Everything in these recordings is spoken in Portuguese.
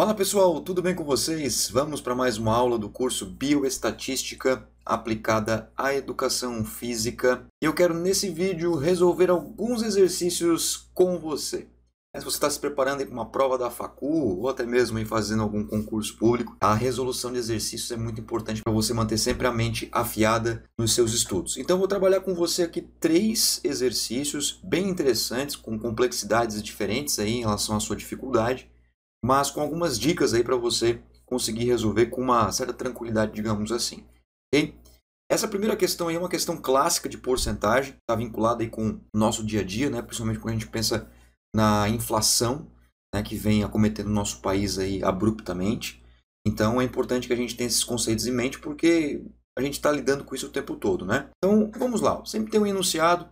Fala pessoal, tudo bem com vocês? Vamos para mais uma aula do curso Bioestatística aplicada à educação física. E eu quero nesse vídeo resolver alguns exercícios com você. Se você está se preparando para uma prova da facu ou até mesmo fazendo algum concurso público, a resolução de exercícios é muito importante para você manter sempre a mente afiada nos seus estudos. Então, vou trabalhar com você aqui três exercícios bem interessantes, com complexidades diferentes aí em relação à sua dificuldade mas com algumas dicas aí para você conseguir resolver com uma certa tranquilidade, digamos assim. Okay? Essa primeira questão aí é uma questão clássica de porcentagem, está vinculada aí com o nosso dia a dia, né? principalmente quando a gente pensa na inflação né? que vem acometendo o nosso país aí abruptamente. Então é importante que a gente tenha esses conceitos em mente, porque a gente está lidando com isso o tempo todo. Né? Então vamos lá, sempre tem um enunciado,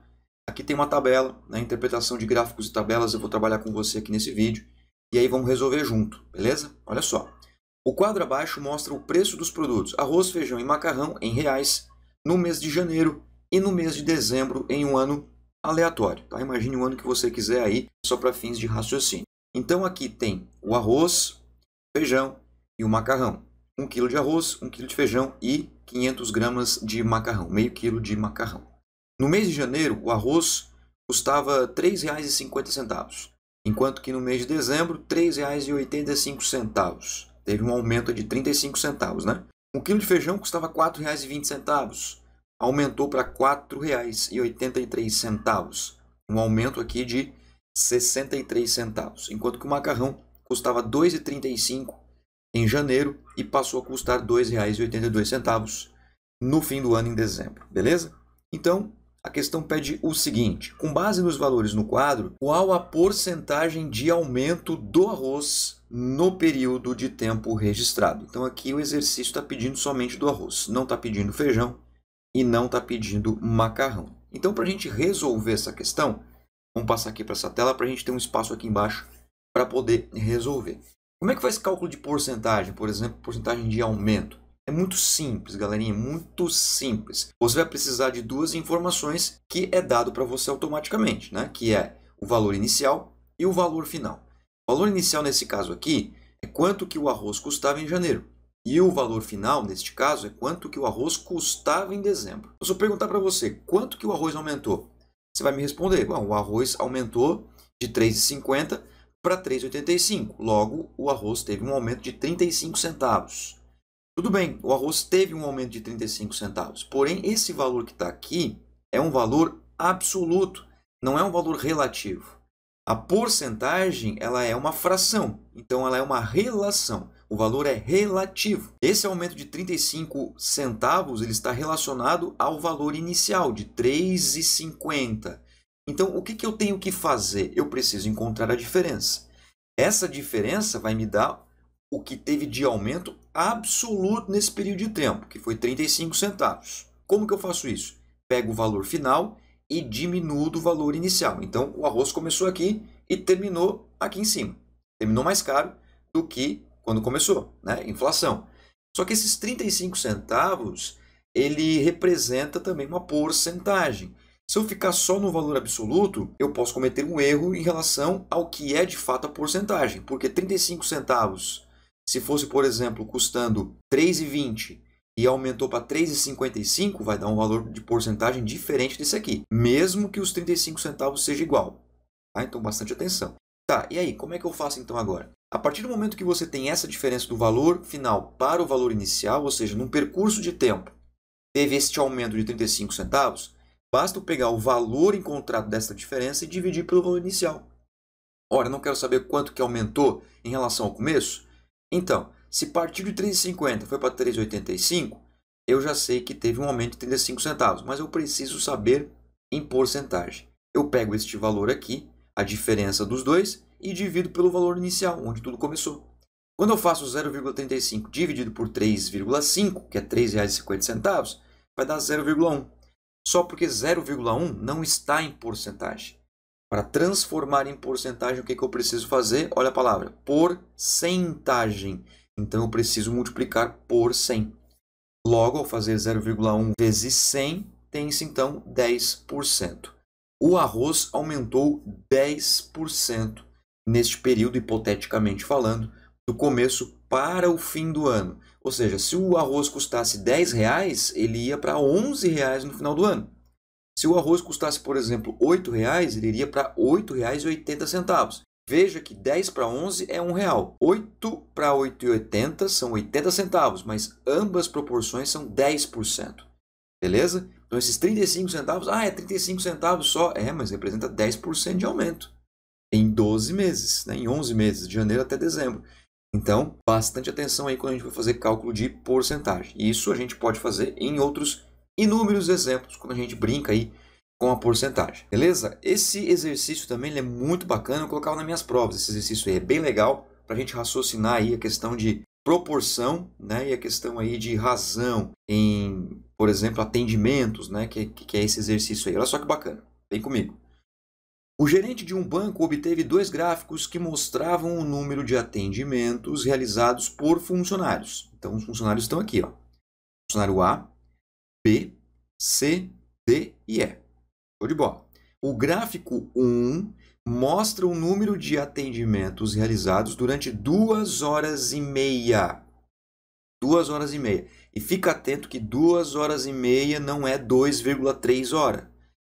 aqui tem uma tabela, né? interpretação de gráficos e tabelas, eu vou trabalhar com você aqui nesse vídeo e aí vamos resolver junto, beleza? Olha só. O quadro abaixo mostra o preço dos produtos arroz, feijão e macarrão em reais no mês de janeiro e no mês de dezembro em um ano aleatório. Tá? Imagine o ano que você quiser aí, só para fins de raciocínio. Então aqui tem o arroz, feijão e o macarrão. 1 um kg de arroz, 1 um kg de feijão e 500 gramas de macarrão, meio quilo de macarrão. No mês de janeiro, o arroz custava R$ 3,50 enquanto que no mês de dezembro, R$ 3,85. Teve um aumento de 35 centavos, né? Um quilo de feijão custava R$ 4,20, aumentou para R$ 4,83, um aumento aqui de 63 centavos, enquanto que o macarrão custava R$ 2,35 em janeiro e passou a custar R$ 2,82 no fim do ano em dezembro, beleza? Então, a questão pede o seguinte: com base nos valores no quadro, qual a porcentagem de aumento do arroz no período de tempo registrado? Então aqui o exercício está pedindo somente do arroz, não está pedindo feijão e não está pedindo macarrão. Então, para a gente resolver essa questão, vamos passar aqui para essa tela para a gente ter um espaço aqui embaixo para poder resolver. Como é que faz cálculo de porcentagem, por exemplo, porcentagem de aumento? É muito simples, galerinha, é muito simples. Você vai precisar de duas informações que é dado para você automaticamente, né? que é o valor inicial e o valor final. O valor inicial, nesse caso aqui, é quanto que o arroz custava em janeiro. E o valor final, neste caso, é quanto que o arroz custava em dezembro. Então, se eu perguntar para você quanto que o arroz aumentou, você vai me responder, bom, o arroz aumentou de 3,50 para 3,85. Logo, o arroz teve um aumento de 35 centavos. Tudo bem, o arroz teve um aumento de 35 centavos, porém esse valor que está aqui é um valor absoluto, não é um valor relativo. A porcentagem ela é uma fração, então ela é uma relação. O valor é relativo. Esse aumento de 35 centavos ele está relacionado ao valor inicial de 3,50. Então, o que, que eu tenho que fazer? Eu preciso encontrar a diferença. Essa diferença vai me dar o que teve de aumento absoluto nesse período de tempo, que foi 35 centavos. Como que eu faço isso? Pego o valor final e diminuo do valor inicial. Então, o arroz começou aqui e terminou aqui em cima. Terminou mais caro do que quando começou, né? Inflação. Só que esses 35 centavos, ele representa também uma porcentagem. Se eu ficar só no valor absoluto, eu posso cometer um erro em relação ao que é de fato a porcentagem, porque 35 centavos se fosse, por exemplo, custando 3,20 e aumentou para 3,55, vai dar um valor de porcentagem diferente desse aqui, mesmo que os 35 centavos seja igual. Tá? Então, bastante atenção. Tá, e aí, como é que eu faço então agora? A partir do momento que você tem essa diferença do valor final para o valor inicial, ou seja, num percurso de tempo, teve este aumento de 35 centavos, basta eu pegar o valor encontrado dessa diferença e dividir pelo valor inicial. Ora, não quero saber quanto que aumentou em relação ao começo? Então, se partir de 3,50 foi para 3,85, eu já sei que teve um aumento de 35 centavos, mas eu preciso saber em porcentagem. Eu pego este valor aqui, a diferença dos dois, e divido pelo valor inicial, onde tudo começou. Quando eu faço 0,35 dividido por 3,5, que é R$ 3,50, vai dar 0,1. Só porque 0,1 não está em porcentagem. Para transformar em porcentagem, o que, que eu preciso fazer? Olha a palavra, porcentagem. Então, eu preciso multiplicar por 100. Logo, ao fazer 0,1 vezes 100, tem-se então 10%. O arroz aumentou 10% neste período, hipoteticamente falando, do começo para o fim do ano. Ou seja, se o arroz custasse 10 reais, ele ia para 11 reais no final do ano. Se o arroz custasse, por exemplo, R$ 8,00, ele iria para R$ 8,80. Veja que 10 para 11 é R$ 1,00. 8 para 8,80 são 80 centavos, mas ambas proporções são 10%. Beleza? Então esses 35 centavos, ah, é 35 centavos só, é, mas representa 10% de aumento em 12 meses, né? em 11 meses, de janeiro até dezembro. Então, bastante atenção aí quando a gente for fazer cálculo de porcentagem. Isso a gente pode fazer em outros inúmeros exemplos quando a gente brinca aí com a porcentagem, beleza? Esse exercício também é muito bacana, eu colocava nas minhas provas. Esse exercício aí é bem legal para a gente raciocinar aí a questão de proporção né, e a questão aí de razão em, por exemplo, atendimentos, né, que, que é esse exercício aí. Olha só que bacana, vem comigo. O gerente de um banco obteve dois gráficos que mostravam o número de atendimentos realizados por funcionários. Então, os funcionários estão aqui. Ó. Funcionário A B, C, D e E. Show de bola. O gráfico 1 mostra o número de atendimentos realizados durante duas horas e meia. Duas horas e meia. E fica atento que duas horas e meia não é 2,3 horas.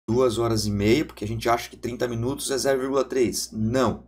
Duas horas e meia, porque a gente acha que 30 minutos é 0,3. Não.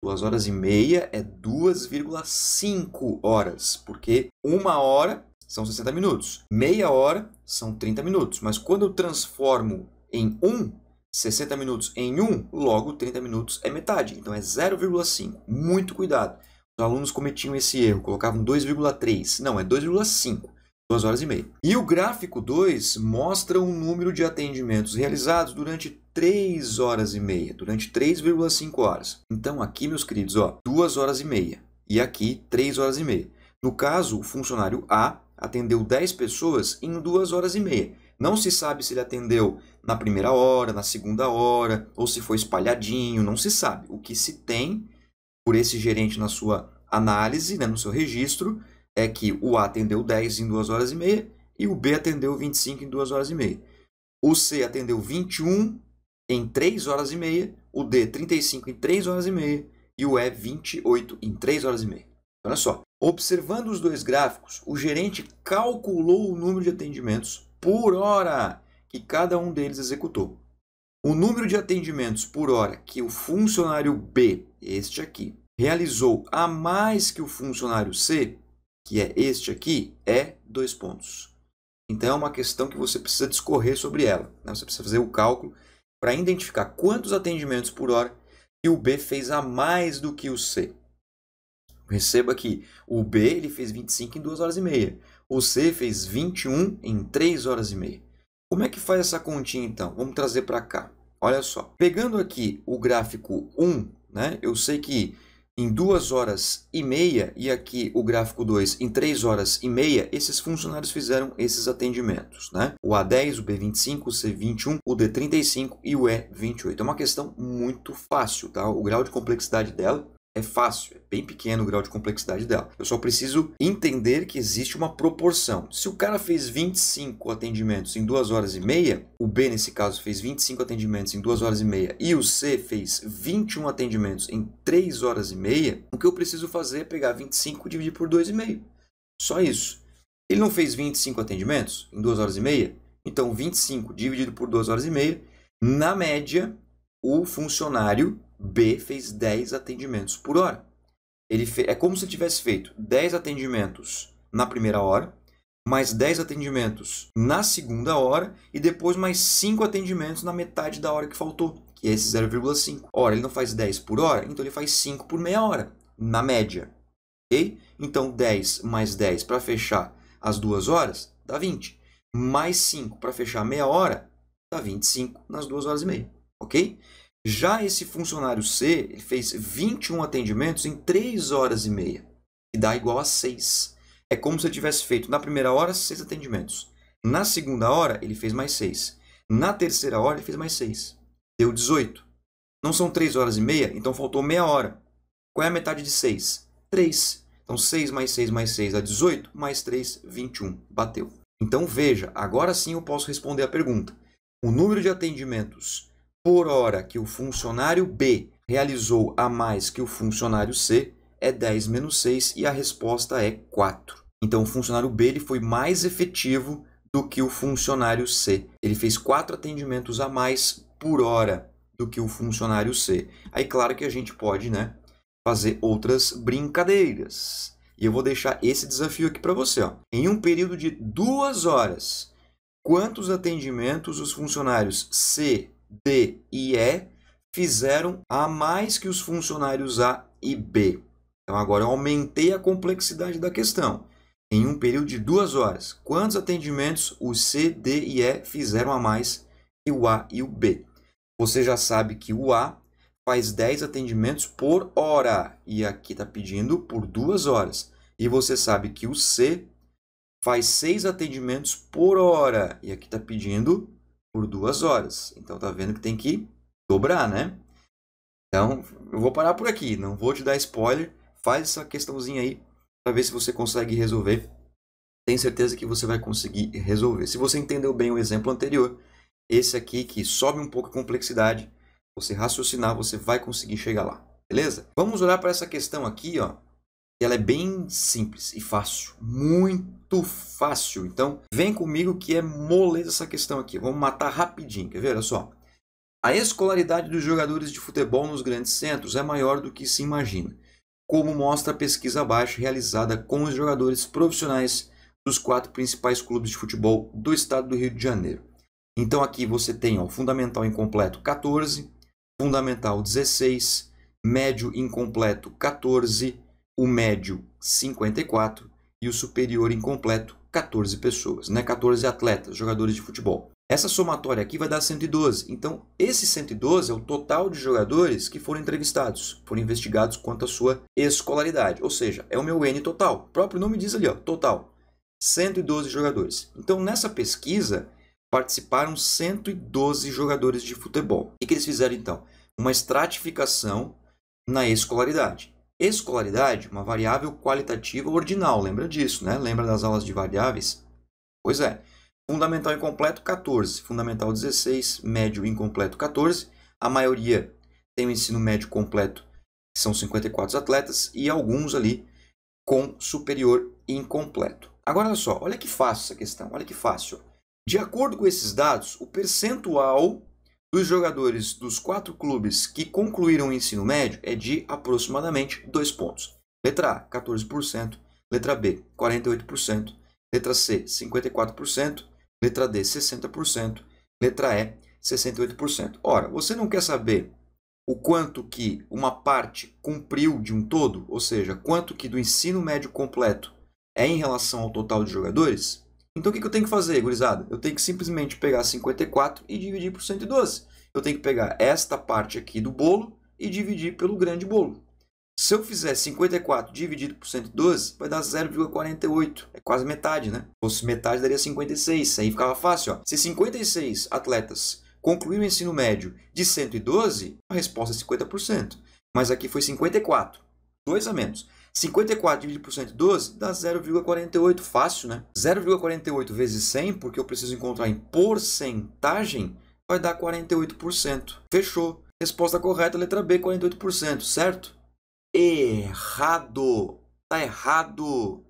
Duas horas e meia é 2,5 horas, porque uma hora são 60 minutos, meia hora são 30 minutos. Mas quando eu transformo em 1, 60 minutos em 1, logo 30 minutos é metade. Então é 0,5. Muito cuidado. Os alunos cometiam esse erro, colocavam 2,3. Não, é 2,5. 2 horas e meia. E o gráfico 2 mostra o número de atendimentos realizados durante 3 horas e meia, durante 3,5 horas. Então aqui, meus queridos, ó, 2 horas e meia e aqui 3 horas e meia. No caso, o funcionário A atendeu 10 pessoas em 2 horas e meia. Não se sabe se ele atendeu na primeira hora, na segunda hora, ou se foi espalhadinho, não se sabe. O que se tem por esse gerente na sua análise, né, no seu registro, é que o A atendeu 10 em 2 horas e meia e o B atendeu 25 em 2 horas e meia. O C atendeu 21 em 3 horas e meia, o D 35 em 3 horas e meia e o E 28 em 3 horas e meia. Olha só, Observando os dois gráficos, o gerente calculou o número de atendimentos por hora que cada um deles executou. O número de atendimentos por hora que o funcionário B, este aqui, realizou a mais que o funcionário C, que é este aqui, é dois pontos. Então é uma questão que você precisa discorrer sobre ela. Né? Você precisa fazer o cálculo para identificar quantos atendimentos por hora que o B fez a mais do que o C. Receba que o B ele fez 25 em 2 horas e meia. O C fez 21 em 3 horas e meia. Como é que faz essa continha então? Vamos trazer para cá. Olha só. Pegando aqui o gráfico 1, né? Eu sei que em 2 horas e meia e aqui o gráfico 2 em 3 horas e meia, esses funcionários fizeram esses atendimentos, né? O A10, o B25, o C21, o D35 e o E28. É uma questão muito fácil, tá? O grau de complexidade dela é fácil, é bem pequeno o grau de complexidade dela. Eu só preciso entender que existe uma proporção. Se o cara fez 25 atendimentos em 2 horas e meia, o B, nesse caso, fez 25 atendimentos em 2 horas e meia e o C fez 21 atendimentos em 3 horas e meia, o que eu preciso fazer é pegar 25 e dividir por 2,5. Só isso. Ele não fez 25 atendimentos em 2 horas e meia? Então, 25 dividido por 2 horas e meia, na média, o funcionário B fez 10 atendimentos por hora. Ele fe... É como se tivesse feito 10 atendimentos na primeira hora, mais 10 atendimentos na segunda hora e depois mais 5 atendimentos na metade da hora que faltou, que é esse 0,5. Ora, ele não faz 10 por hora, então ele faz 5 por meia hora, na média. Okay? Então 10 mais 10 para fechar as duas horas dá 20. Mais 5 para fechar meia hora dá 25 nas duas horas e meia. Ok? Já esse funcionário C, ele fez 21 atendimentos em 3 horas e meia, que dá igual a 6. É como se ele tivesse feito na primeira hora 6 atendimentos. Na segunda hora, ele fez mais 6. Na terceira hora, ele fez mais 6. Deu 18. Não são 3 horas e meia, então faltou meia hora. Qual é a metade de 6? 3. Então 6 mais 6 mais 6 dá 18, mais 3, 21. Bateu. Então veja, agora sim eu posso responder a pergunta. O número de atendimentos por hora que o funcionário B realizou a mais que o funcionário C é 10 menos 6 e a resposta é 4. Então, o funcionário B ele foi mais efetivo do que o funcionário C. Ele fez 4 atendimentos a mais por hora do que o funcionário C. Aí, claro que a gente pode né, fazer outras brincadeiras. E eu vou deixar esse desafio aqui para você. Ó. Em um período de duas horas, quantos atendimentos os funcionários C, D e E fizeram a mais que os funcionários A e B. Então agora eu aumentei a complexidade da questão. Em um período de duas horas, quantos atendimentos o C, D e E fizeram a mais que o A e o B? Você já sabe que o A faz 10 atendimentos por hora. E aqui está pedindo por duas horas. E você sabe que o C faz 6 atendimentos por hora. E aqui está pedindo por duas horas. Então tá vendo que tem que dobrar, né? Então eu vou parar por aqui, não vou te dar spoiler. Faz essa questãozinha aí para ver se você consegue resolver. Tenho certeza que você vai conseguir resolver. Se você entendeu bem o exemplo anterior, esse aqui que sobe um pouco a complexidade, você raciocinar, você vai conseguir chegar lá. Beleza? Vamos olhar para essa questão aqui, ó, ela é bem simples e fácil, muito fácil. Então, vem comigo que é moleza essa questão aqui. Vamos matar rapidinho, quer ver? Olha só. A escolaridade dos jogadores de futebol nos grandes centros é maior do que se imagina, como mostra a pesquisa abaixo realizada com os jogadores profissionais dos quatro principais clubes de futebol do estado do Rio de Janeiro. Então aqui você tem o fundamental incompleto 14, fundamental 16, médio incompleto 14, o médio 54 e o superior incompleto 14 pessoas, né? 14 atletas, jogadores de futebol. Essa somatória aqui vai dar 112. Então, esse 112 é o total de jogadores que foram entrevistados, foram investigados quanto à sua escolaridade, ou seja, é o meu N total. O próprio nome diz ali, ó, total. 112 jogadores. Então, nessa pesquisa, participaram 112 jogadores de futebol. O que eles fizeram então? Uma estratificação na escolaridade. Escolaridade, uma variável qualitativa ordinal, lembra disso, né? Lembra das aulas de variáveis? Pois é. Fundamental incompleto 14, fundamental 16, médio incompleto 14. A maioria tem o ensino médio completo, que são 54 atletas, e alguns ali com superior incompleto. Agora olha só, olha que fácil essa questão, olha que fácil. De acordo com esses dados, o percentual dos jogadores dos quatro clubes que concluíram o ensino médio é de aproximadamente 2 pontos. Letra A, 14%, letra B, 48%, letra C, 54%, letra D, 60%, letra E, 68%. Ora, você não quer saber o quanto que uma parte cumpriu de um todo, ou seja, quanto que do ensino médio completo é em relação ao total de jogadores? Então o que, que eu tenho que fazer, gurizada? Eu tenho que simplesmente pegar 54 e dividir por 112. Eu tenho que pegar esta parte aqui do bolo e dividir pelo grande bolo. Se eu fizer 54 dividido por 112, vai dar 0,48. É quase metade, né? Se fosse metade, daria 56. Aí ficava fácil. Ó. Se 56 atletas concluíram o ensino médio de 112, a resposta é 50%. Mas aqui foi 54. Dois a menos. 54 dividido por 112 dá 0,48, fácil, né? 0,48 vezes 100, porque eu preciso encontrar em porcentagem, vai dar 48%. Fechou. Resposta correta, letra B, 48%, certo? Errado. Tá errado.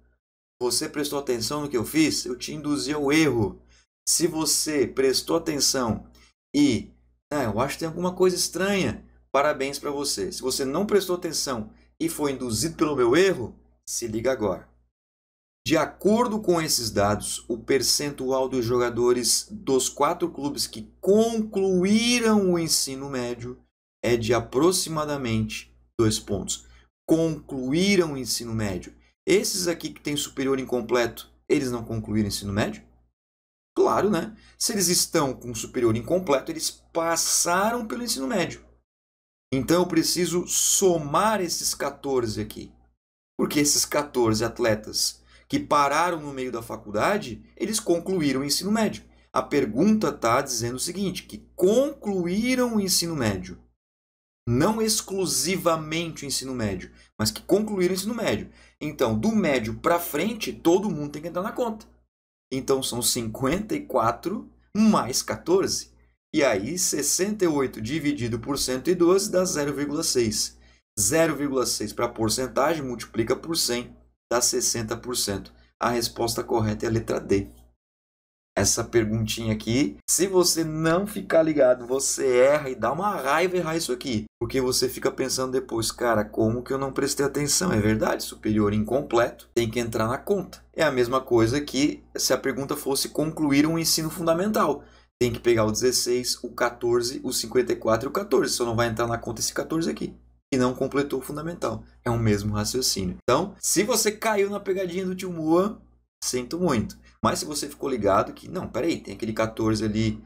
Você prestou atenção no que eu fiz? Eu te induzi ao erro. Se você prestou atenção e ah, eu acho que tem alguma coisa estranha, parabéns para você. Se você não prestou atenção e foi induzido pelo meu erro? Se liga agora. De acordo com esses dados, o percentual dos jogadores dos quatro clubes que concluíram o ensino médio é de aproximadamente dois pontos. Concluíram o ensino médio. Esses aqui que têm superior incompleto, eles não concluíram o ensino médio? Claro, né? Se eles estão com superior incompleto, eles passaram pelo ensino médio. Então eu preciso somar esses 14 aqui. Porque esses 14 atletas que pararam no meio da faculdade, eles concluíram o ensino médio. A pergunta está dizendo o seguinte: que concluíram o ensino médio. Não exclusivamente o ensino médio, mas que concluíram o ensino médio. Então, do médio para frente, todo mundo tem que entrar na conta. Então, são 54 mais 14. E aí, 68 dividido por 112 dá 0,6. 0,6 para porcentagem multiplica por 100, dá 60%. A resposta correta é a letra D. Essa perguntinha aqui, se você não ficar ligado, você erra e dá uma raiva errar isso aqui. Porque você fica pensando depois, cara, como que eu não prestei atenção? É verdade, superior incompleto tem que entrar na conta. É a mesma coisa que se a pergunta fosse concluir um ensino fundamental tem que pegar o 16, o 14, o 54 e o 14. Só não vai entrar na conta esse 14 aqui. E não completou o fundamental. É o mesmo raciocínio. Então, se você caiu na pegadinha do tio Moa, sinto muito. Mas se você ficou ligado que, não, peraí, tem aquele 14 ali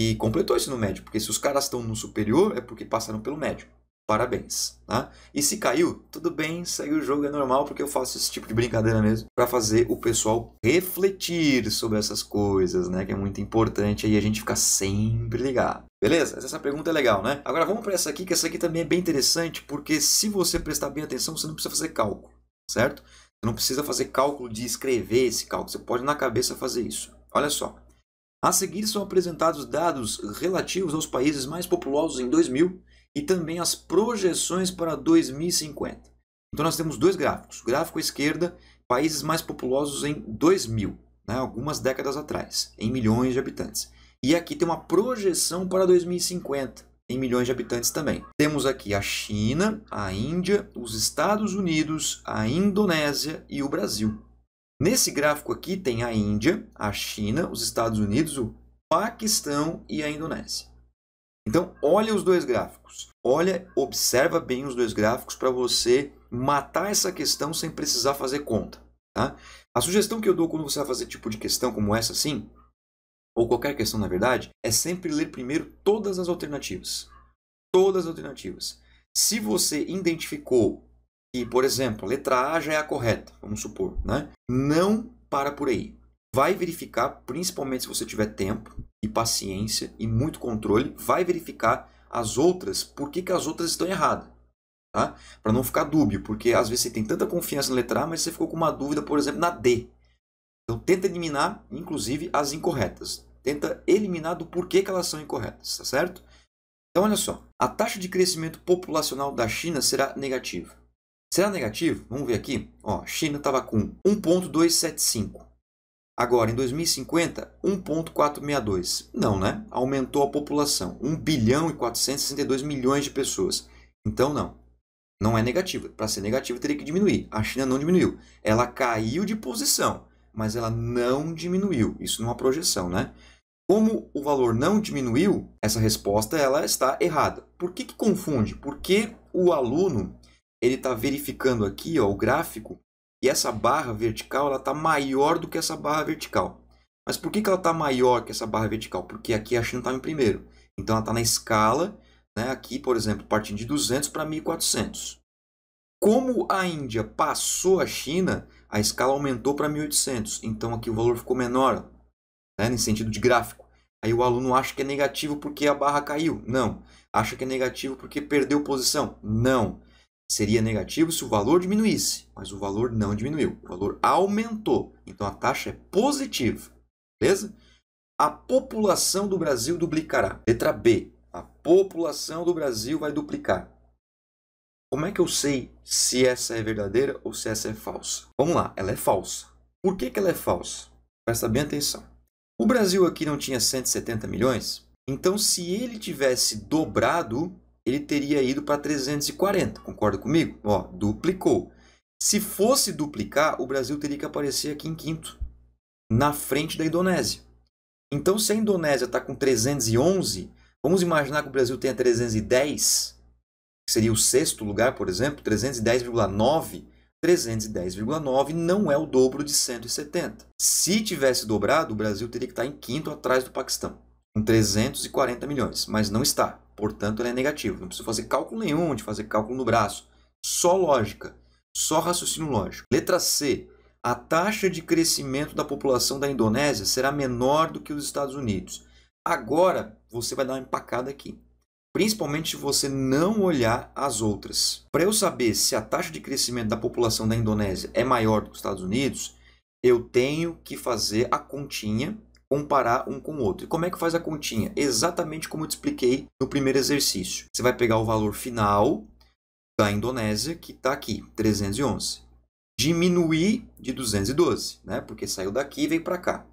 e completou isso no médio. Porque se os caras estão no superior, é porque passaram pelo médio parabéns. Tá? E se caiu, tudo bem, segue o jogo, é normal, porque eu faço esse tipo de brincadeira mesmo, para fazer o pessoal refletir sobre essas coisas, né? Que é muito importante aí a gente ficar sempre ligado. Beleza? Essa pergunta é legal, né? Agora vamos para essa aqui, que essa aqui também é bem interessante, porque se você prestar bem atenção, você não precisa fazer cálculo, certo? Você não precisa fazer cálculo de escrever esse cálculo, você pode na cabeça fazer isso. Olha só. A seguir são apresentados dados relativos aos países mais populosos em 2000 e também as projeções para 2050. Então nós temos dois gráficos. O gráfico à esquerda, países mais populosos em 2000, né, algumas décadas atrás, em milhões de habitantes. E aqui tem uma projeção para 2050, em milhões de habitantes também. Temos aqui a China, a Índia, os Estados Unidos, a Indonésia e o Brasil. Nesse gráfico aqui tem a Índia, a China, os Estados Unidos, o Paquistão e a Indonésia. Então, olha os dois gráficos. Olha, observa bem os dois gráficos para você matar essa questão sem precisar fazer conta. Tá? A sugestão que eu dou quando você vai fazer tipo de questão como essa assim, ou qualquer questão na verdade, é sempre ler primeiro todas as alternativas. Todas as alternativas. Se você identificou que, por exemplo, a letra A já é a correta, vamos supor, né? não para por aí. Vai verificar, principalmente se você tiver tempo, e paciência e muito controle, vai verificar as outras, por que, que as outras estão erradas. Tá? Para não ficar dúbio, porque às vezes você tem tanta confiança na letra A, mas você ficou com uma dúvida, por exemplo, na D. Então tenta eliminar, inclusive, as incorretas. Tenta eliminar do porquê que elas são incorretas, tá certo? Então olha só, a taxa de crescimento populacional da China será negativa. Será negativo? Vamos ver aqui. Ó, China estava com 1,275. Agora, em 2050, 1,462. Não, né? Aumentou a população. 1 bilhão e 462 milhões de pessoas. Então, não. Não é negativa. Para ser negativa, teria que diminuir. A China não diminuiu. Ela caiu de posição, mas ela não diminuiu. Isso numa projeção, né? Como o valor não diminuiu, essa resposta ela está errada. Por que, que confunde? Porque o aluno ele está verificando aqui ó, o gráfico e essa barra vertical ela está maior do que essa barra vertical. Mas por que, que ela está maior que essa barra vertical? Porque aqui a China está em primeiro. Então ela está na escala, né? aqui, por exemplo, partindo de 200 para 1400. Como a Índia passou a China, a escala aumentou para 1800. Então aqui o valor ficou menor, né? no sentido de gráfico. Aí o aluno acha que é negativo porque a barra caiu. Não. Acha que é negativo porque perdeu posição. Não seria negativo se o valor diminuísse, mas o valor não diminuiu, o valor aumentou. Então a taxa é positiva, beleza? A população do Brasil duplicará. Letra B. A população do Brasil vai duplicar. Como é que eu sei se essa é verdadeira ou se essa é falsa? Vamos lá, ela é falsa. Por que, que ela é falsa? Presta bem atenção. O Brasil aqui não tinha 170 milhões? Então, se ele tivesse dobrado, ele teria ido para 340, concorda comigo? Ó, duplicou. Se fosse duplicar, o Brasil teria que aparecer aqui em quinto, na frente da Indonésia. Então, se a Indonésia está com 311, vamos imaginar que o Brasil tenha 310, que seria o sexto lugar, por exemplo, 310,9. 310,9 não é o dobro de 170. Se tivesse dobrado, o Brasil teria que estar tá em quinto atrás do Paquistão com 340 milhões, mas não está. Portanto, ele é negativo. Não precisa fazer cálculo nenhum de fazer cálculo no braço. Só lógica. Só raciocínio lógico. Letra C. A taxa de crescimento da população da Indonésia será menor do que os Estados Unidos. Agora você vai dar uma empacada aqui. Principalmente se você não olhar as outras. Para eu saber se a taxa de crescimento da população da Indonésia é maior do que os Estados Unidos, eu tenho que fazer a continha comparar um com o outro. E como é que faz a continha? Exatamente como eu te expliquei no primeiro exercício. Você vai pegar o valor final da Indonésia, que está aqui, 311. Diminuir de 212, né? porque saiu daqui e veio para cá.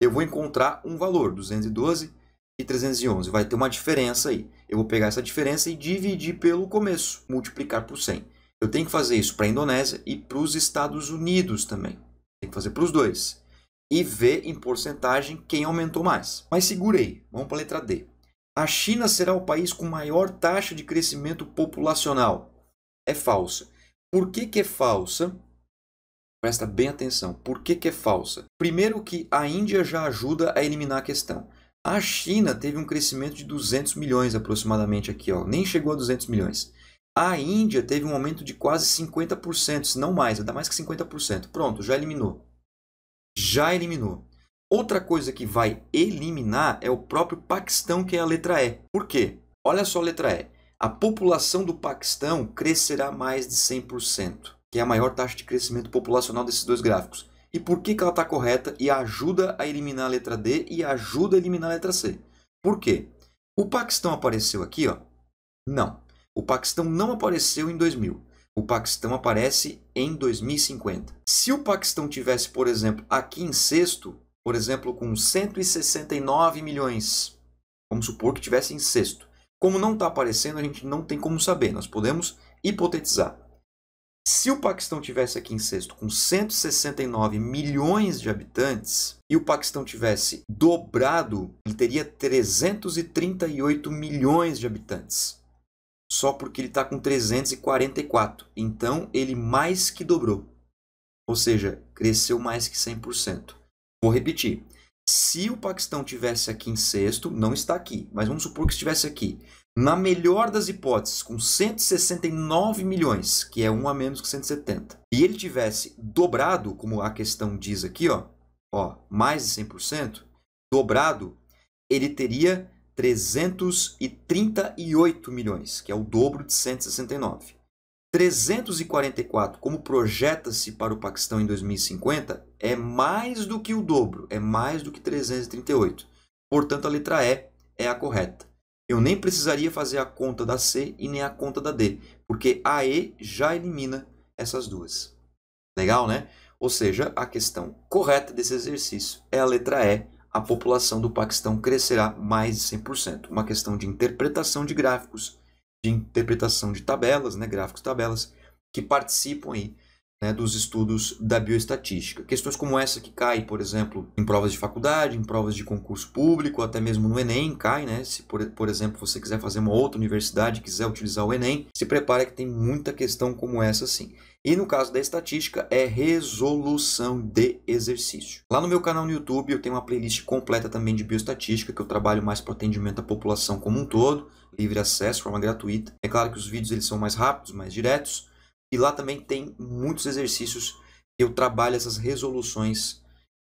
Eu vou encontrar um valor, 212 e 311. Vai ter uma diferença aí. Eu vou pegar essa diferença e dividir pelo começo, multiplicar por 100. Eu tenho que fazer isso para a Indonésia e para os Estados Unidos também. Tem que fazer para os dois e ver em porcentagem quem aumentou mais. Mas segurei, vamos para a letra D. A China será o país com maior taxa de crescimento populacional. É falsa. Por que, que é falsa? Presta bem atenção. Por que, que é falsa? Primeiro que a Índia já ajuda a eliminar a questão. A China teve um crescimento de 200 milhões aproximadamente aqui, ó. nem chegou a 200 milhões. A Índia teve um aumento de quase 50%, se não mais, dá mais que 50%. Pronto, já eliminou já eliminou. Outra coisa que vai eliminar é o próprio Paquistão, que é a letra E. Por quê? Olha só a letra E. A população do Paquistão crescerá mais de 100%, que é a maior taxa de crescimento populacional desses dois gráficos. E por que, que ela está correta e ajuda a eliminar a letra D e ajuda a eliminar a letra C? Por quê? O Paquistão apareceu aqui? ó? Não. O Paquistão não apareceu em 2000 o Paquistão aparece em 2050. Se o Paquistão tivesse, por exemplo, aqui em sexto, por exemplo, com 169 milhões, vamos supor que tivesse em sexto. Como não está aparecendo, a gente não tem como saber, nós podemos hipotetizar. Se o Paquistão tivesse aqui em sexto com 169 milhões de habitantes e o Paquistão tivesse dobrado, ele teria 338 milhões de habitantes só porque ele está com 344. Então, ele mais que dobrou. Ou seja, cresceu mais que 100%. Vou repetir. Se o Paquistão tivesse aqui em sexto, não está aqui, mas vamos supor que estivesse aqui. Na melhor das hipóteses, com 169 milhões, que é um a menos que 170, e ele tivesse dobrado, como a questão diz aqui, ó, ó mais de 100%, dobrado, ele teria 338 milhões, que é o dobro de 169. 344, como projeta-se para o Paquistão em 2050, é mais do que o dobro, é mais do que 338. Portanto, a letra E é a correta. Eu nem precisaria fazer a conta da C e nem a conta da D, porque a E já elimina essas duas. Legal, né? Ou seja, a questão correta desse exercício é a letra E a população do Paquistão crescerá mais de 100%. Uma questão de interpretação de gráficos, de interpretação de tabelas, né, gráficos tabelas, que participam aí, né, dos estudos da bioestatística. Questões como essa que cai, por exemplo, em provas de faculdade, em provas de concurso público, até mesmo no Enem cai, né? Se, por, por exemplo, você quiser fazer uma outra universidade, quiser utilizar o Enem, se prepare que tem muita questão como essa, sim. E no caso da estatística, é resolução de exercício. Lá no meu canal no YouTube eu tenho uma playlist completa também de bioestatística, que eu trabalho mais para o atendimento à população como um todo, livre acesso, forma gratuita. É claro que os vídeos eles são mais rápidos, mais diretos, e lá também tem muitos exercícios que eu trabalho essas resoluções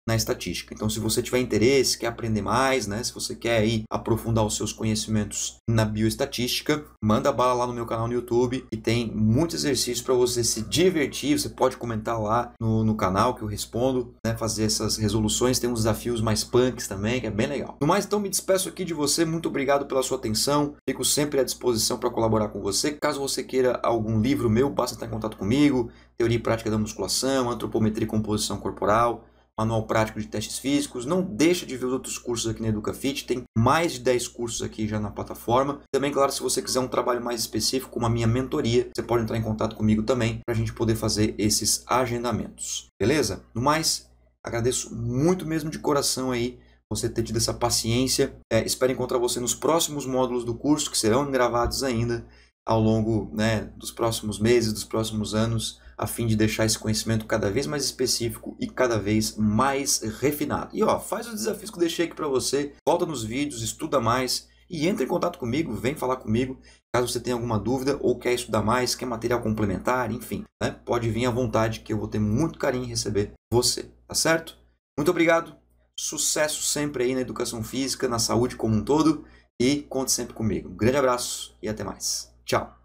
na estatística. Então, se você tiver interesse, quer aprender mais, né? Se você quer aí aprofundar os seus conhecimentos na bioestatística, manda bala lá no meu canal no YouTube e tem muitos exercícios para você se divertir. Você pode comentar lá no, no canal que eu respondo, né? Fazer essas resoluções. Tem uns desafios mais punks também, que é bem legal. No mais, então me despeço aqui de você. Muito obrigado pela sua atenção. Fico sempre à disposição para colaborar com você. Caso você queira algum livro meu, basta entrar em contato comigo. Teoria e prática da musculação, antropometria e composição corporal manual prático de testes físicos. Não deixa de ver os outros cursos aqui na EducaFit, tem mais de 10 cursos aqui já na plataforma. Também, claro, se você quiser um trabalho mais específico, como a minha mentoria, você pode entrar em contato comigo também para a gente poder fazer esses agendamentos. Beleza? No mais, agradeço muito mesmo de coração aí você ter tido essa paciência. É, espero encontrar você nos próximos módulos do curso, que serão gravados ainda ao longo né, dos próximos meses, dos próximos anos a fim de deixar esse conhecimento cada vez mais específico e cada vez mais refinado. E ó, faz os desafios que eu deixei aqui para você, volta nos vídeos, estuda mais e entre em contato comigo, vem falar comigo, caso você tenha alguma dúvida ou quer estudar mais, quer material complementar, enfim, né? Pode vir à vontade que eu vou ter muito carinho em receber você, tá certo? Muito obrigado. Sucesso sempre aí na educação física, na saúde como um todo e conte sempre comigo. Um grande abraço e até mais. Tchau.